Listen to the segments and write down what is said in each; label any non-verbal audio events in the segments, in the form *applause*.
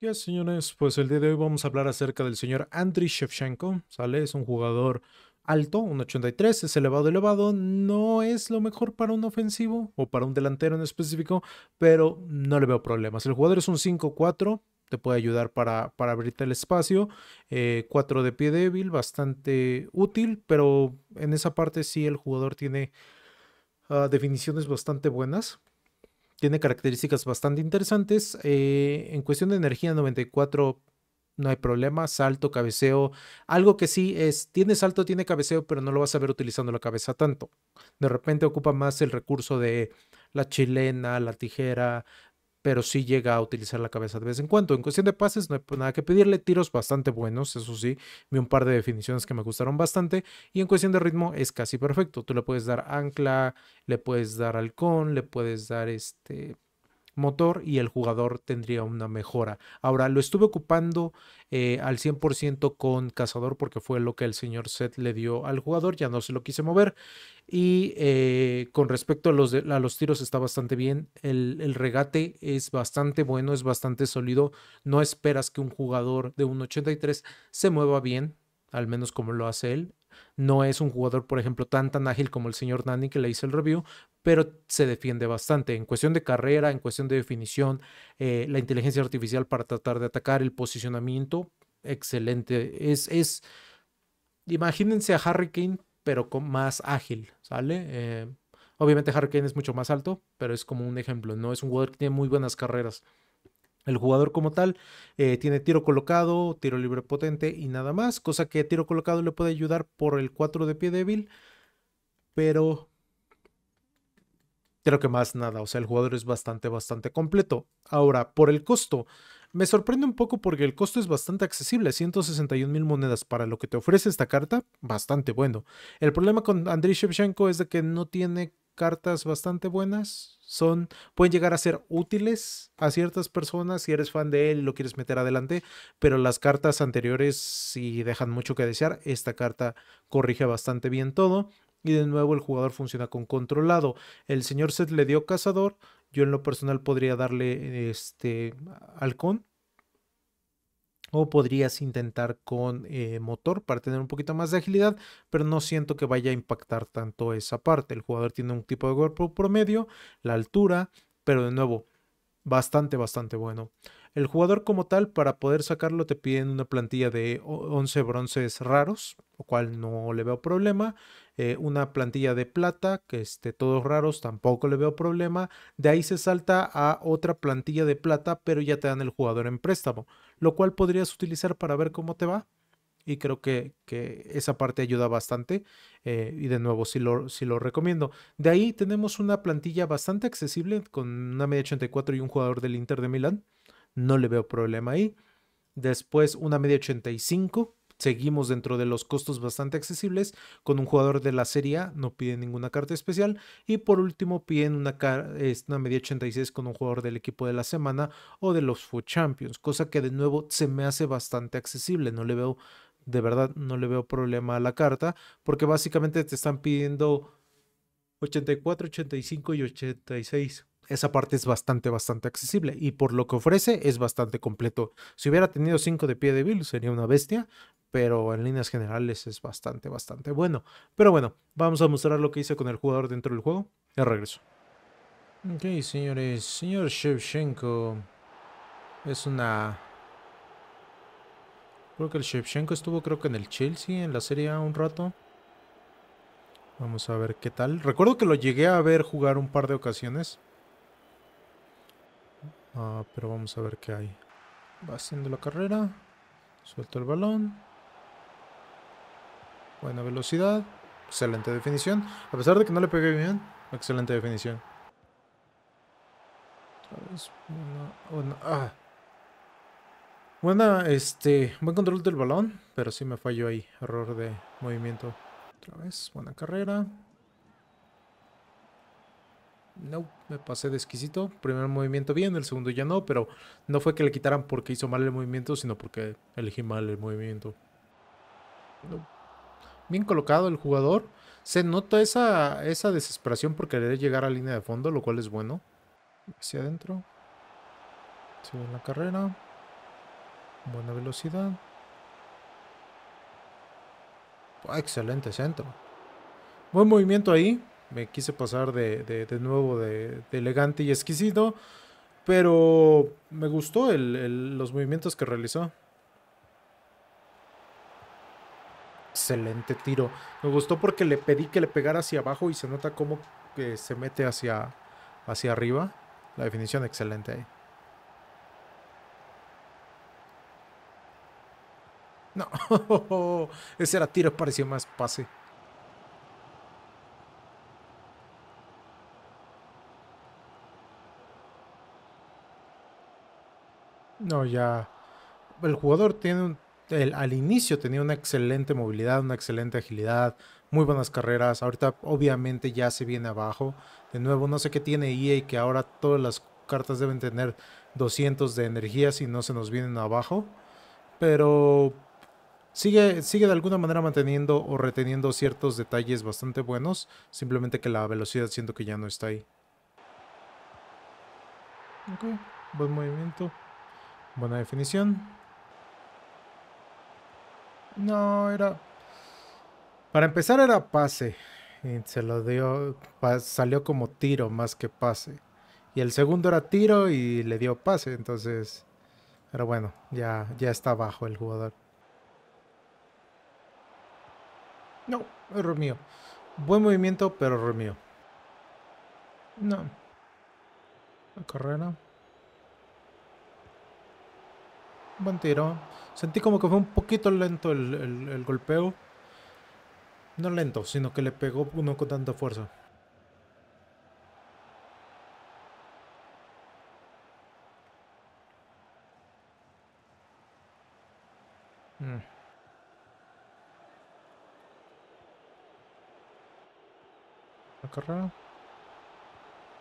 Ya, señores, pues el día de hoy vamos a hablar acerca del señor Andriy Shevchenko, ¿sale? Es un jugador alto, un 83, es elevado, elevado, no es lo mejor para un ofensivo o para un delantero en específico, pero no le veo problemas. El jugador es un 5-4, te puede ayudar para, para abrirte el espacio, 4 eh, de pie débil, bastante útil, pero en esa parte sí el jugador tiene... Ah, definiciones bastante buenas, tiene características bastante interesantes. Eh, en cuestión de energía 94 no hay problema, salto, cabeceo. Algo que sí es, tiene salto, tiene cabeceo, pero no lo vas a ver utilizando la cabeza tanto. De repente ocupa más el recurso de la chilena, la tijera, pero sí llega a utilizar la cabeza de vez en cuando. En cuestión de pases, no hay pues nada que pedirle, tiros bastante buenos, eso sí, vi un par de definiciones que me gustaron bastante, y en cuestión de ritmo es casi perfecto. Tú le puedes dar ancla, le puedes dar halcón, le puedes dar este motor y el jugador tendría una mejora. Ahora, lo estuve ocupando eh, al 100% con cazador porque fue lo que el señor Seth le dio al jugador, ya no se lo quise mover. Y eh, con respecto a los, los, tiros está bastante bien, el, regate es bastante bueno, es bastante sólido, no esperas que un jugador de un 83 se mueva bien, al menos como lo hace él. No es un jugador, por ejemplo, tan tan ágil como el señor Nani que le hice el review, pero se defiende bastante en cuestión de carrera, en cuestión de definición, eh, la inteligencia artificial para tratar de atacar el posicionamiento, excelente. Es, es imagínense a Harry Kane, pero con más ágil, ¿sale? Eh, obviamente Harry Kane es mucho más alto, pero es como un ejemplo, ¿no? Es un jugador que tiene muy buenas carreras. El jugador como tal eh, tiene tiro colocado, tiro libre potente y nada más, cosa que tiro colocado le puede ayudar por el 4 de pie débil, pero creo que más nada. O sea, el jugador es bastante, bastante completo. Ahora, por el costo. Me sorprende un poco porque el costo es bastante accesible, 161 mil monedas para lo que te ofrece esta carta, bastante bueno. El problema con Andriy Shevchenko es de que no tiene cartas bastante buenas, son pueden llegar a ser útiles a ciertas personas si eres fan de él y lo quieres meter adelante, pero las cartas anteriores sí dejan mucho que desear. Esta carta corrige bastante bien todo y de nuevo el jugador funciona con controlado. El señor Seth le dio cazador, yo en lo personal podría darle este halcón. O podrías intentar con eh, motor para tener un poquito más de agilidad, pero no siento que vaya a impactar tanto esa parte. El jugador tiene un tipo de cuerpo promedio, la altura, pero de nuevo, bastante, bastante bueno. El jugador como tal, para poder sacarlo, te piden una plantilla de 11 bronces raros, lo cual no le veo problema. Eh, una plantilla de plata, que esté todos raros, tampoco le veo problema. De ahí se salta a otra plantilla de plata, pero ya te dan el jugador en préstamo, lo cual podrías utilizar para ver cómo te va. Y creo que, esa parte ayuda bastante. Eh, y de nuevo, si lo, lo recomiendo. De ahí tenemos una plantilla bastante accesible con una media 84 y un jugador del Inter de Milán. No le veo problema ahí. Después una media 85 Seguimos dentro de los costos bastante accesibles. Con un jugador de la Serie A no piden ninguna carta especial. Y por último piden una, una media 86 con un jugador del equipo de la semana o de los FUT Champions. Cosa que de nuevo se me hace bastante accesible. No le veo, de verdad, no le veo problema a la carta. Porque básicamente te están pidiendo 84, 85 y 86 esa parte es bastante, bastante accesible y por lo que ofrece es bastante completo. Si hubiera tenido 5 de pie de Bill sería una bestia, pero en líneas generales es bastante, bastante bueno. Pero bueno, vamos a mostrar lo que hice con el jugador dentro del juego. Ya regreso. Ok, señores. Señor Shevchenko es una... Creo que el Shevchenko estuvo creo que en el Chelsea, en la Serie A un rato. Vamos a ver qué tal. Recuerdo que lo llegué a ver jugar un par de ocasiones. Ah, pero vamos a ver qué hay. Va haciendo la carrera. Suelto el balón. Buena velocidad. Excelente definición. A pesar de que no le pegué bien, excelente definición. una, ah. Buena, este, buen control del balón, pero sí me falló ahí, error de movimiento. Otra vez, buena carrera. No, me pasé de exquisito. Primer movimiento bien, el segundo ya no, pero no fue que le quitaran porque hizo mal el movimiento, sino porque elegí mal el movimiento. No bien colocado el jugador. Se nota esa, esa desesperación por querer llegar a línea de fondo, lo cual es bueno. Hacia adentro. Sigue en la carrera. Buena velocidad. Ah, excelente centro. Buen movimiento ahí. Me quise pasar de, nuevo de, elegante y exquisito. Pero me gustó los movimientos que realizó. excelente tiro. Me gustó porque le pedí que le pegara hacia abajo y se nota cómo que eh, se mete hacia, hacia arriba. La definición excelente ahí. No, *laughs* ese era tiro, parecía más pase. No, ya. El jugador tiene un al inicio tenía una excelente movilidad, una excelente agilidad, muy buenas carreras. Ahorita obviamente ya se viene abajo. De nuevo, no sé qué tiene EA y que ahora todas las cartas deben tener 200 de energía si no se nos vienen abajo. Pero sigue, sigue de alguna manera manteniendo o reteniendo ciertos detalles bastante buenos. Simplemente que la velocidad siento que ya no está ahí. Ok, buen movimiento. Buena definición. No, era. Para empezar, era pase. Y se lo dio. Salió como tiro más que pase. Y el segundo era tiro y le dio pase. Entonces. Pero bueno, ya, ya está abajo el jugador. No, error mío. Buen movimiento, pero error mío. No. La carrera. buen tiro. Sentí como que fue un poquito lento el, golpeo. No lento, sino que le pegó uno con tanta fuerza. Mm.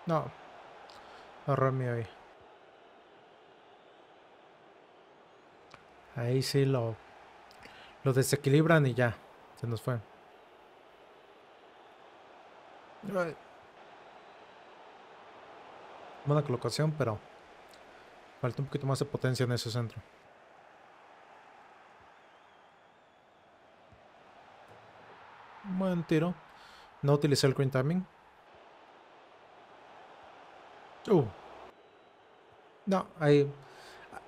No. Error ahí. Ahí sí lo, lo desequilibran y ya, se nos fue. Buena colocación, pero falta un poquito más de potencia en ese centro. Buen tiro. No utilicé el green timing. Uh. No, ahí. Ah,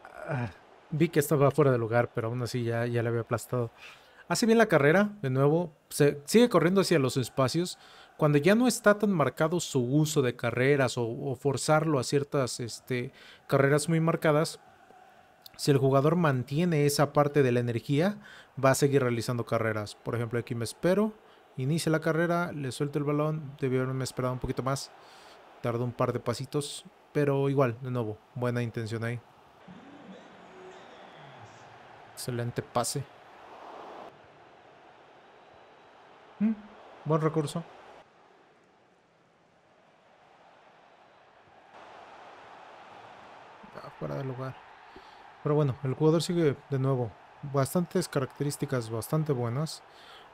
ah vi que estaba fuera de lugar, pero aún así ya, ya le había aplastado. Hace bien la carrera, de nuevo, se sigue corriendo hacia los espacios. Cuando ya no está tan marcado su uso de carreras o, forzarlo a ciertas este, carreras muy marcadas, si el jugador mantiene esa parte de la energía, va a seguir realizando carreras. Por ejemplo, aquí me espero, inicia la carrera, le suelto el balón, debió haberme esperado un poquito más, tardó un par de pasitos, pero igual, de nuevo, buena intención ahí. Excelente pase. Mm, buen recurso. Ah, fuera de lugar. Pero bueno, el jugador sigue de nuevo. Bastantes características bastante buenas.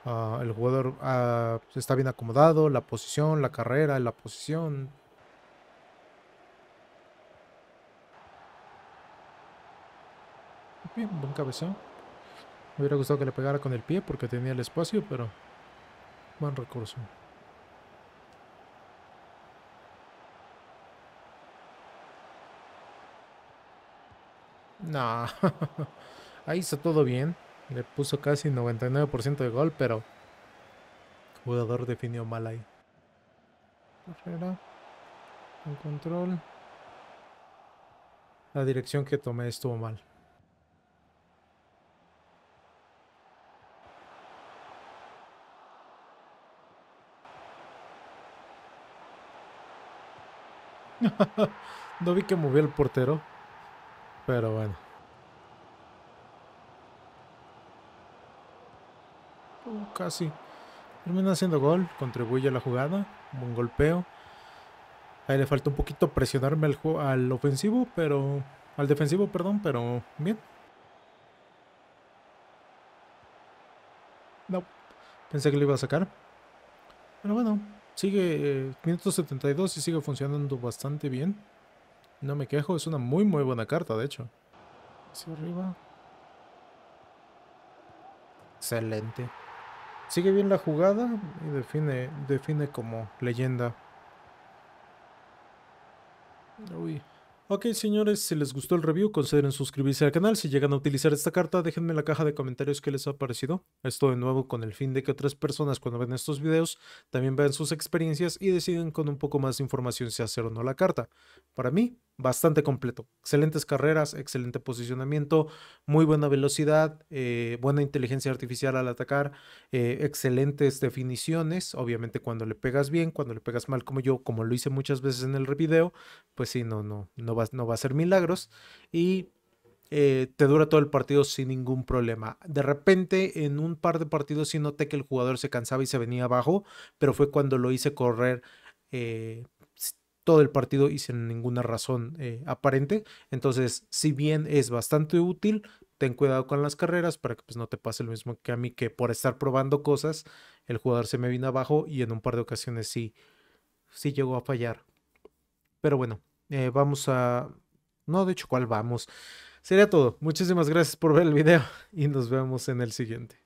Ah, el jugador ah, está bien acomodado, la posición, la carrera, la posición, Bien, buen cabezón. Me hubiera gustado que le pegara con el pie porque tenía el espacio, pero buen recurso. No, *laughs* ahí está todo bien. Le puso casi 99% de gol, pero jugador definió mal ahí. Carrera, el control. La dirección que tomé estuvo mal. *laughs* no vi que movió el portero. Pero bueno. Uh, casi. Termina haciendo gol. Contribuye a la jugada. Un buen golpeo. Ahí le falta un poquito presionarme al, al ofensivo, pero. Al defensivo, perdón, pero bien. No. Pensé que lo iba a sacar. Pero bueno, Sigue 572 eh, y sigue funcionando bastante bien. No me quejo, es una muy muy buena carta, de hecho. Hacia arriba. Excelente. Sigue bien la jugada y define, define como leyenda. Uy. Ok, señores, si les gustó el review, consideren suscribirse al canal. Si llegan a utilizar esta carta, déjenme en la caja de comentarios qué les ha parecido. Esto de nuevo con el fin de que otras personas cuando ven estos videos también vean sus experiencias y deciden con un poco más de información si hacer o no la carta. Para mí, bastante completo. Excelentes carreras, excelente posicionamiento, muy buena velocidad, eh, buena inteligencia artificial al atacar, eh, excelentes definiciones. Obviamente cuando le pegas bien, cuando le pegas mal como yo, como lo hice muchas veces en el revideo, pues sí, no, no, no va, no va a ser milagros. Y eh, te dura todo el partido sin ningún problema. De repente, en un par de partidos sí noté que el jugador se cansaba y se venía abajo, pero fue cuando lo hice correr eh, todo el partido y sin ninguna razón eh, aparente. Entonces, si bien es bastante útil, ten cuidado con las carreras para que pues, no te pase lo mismo que a mí, que por estar probando cosas, el jugador se me vino abajo y en un par de ocasiones sí, sí llegó a fallar. Pero bueno, eh, vamos a... No, de hecho, ¿cuál vamos? Sería todo. Muchísimas gracias por ver el video y nos vemos en el siguiente.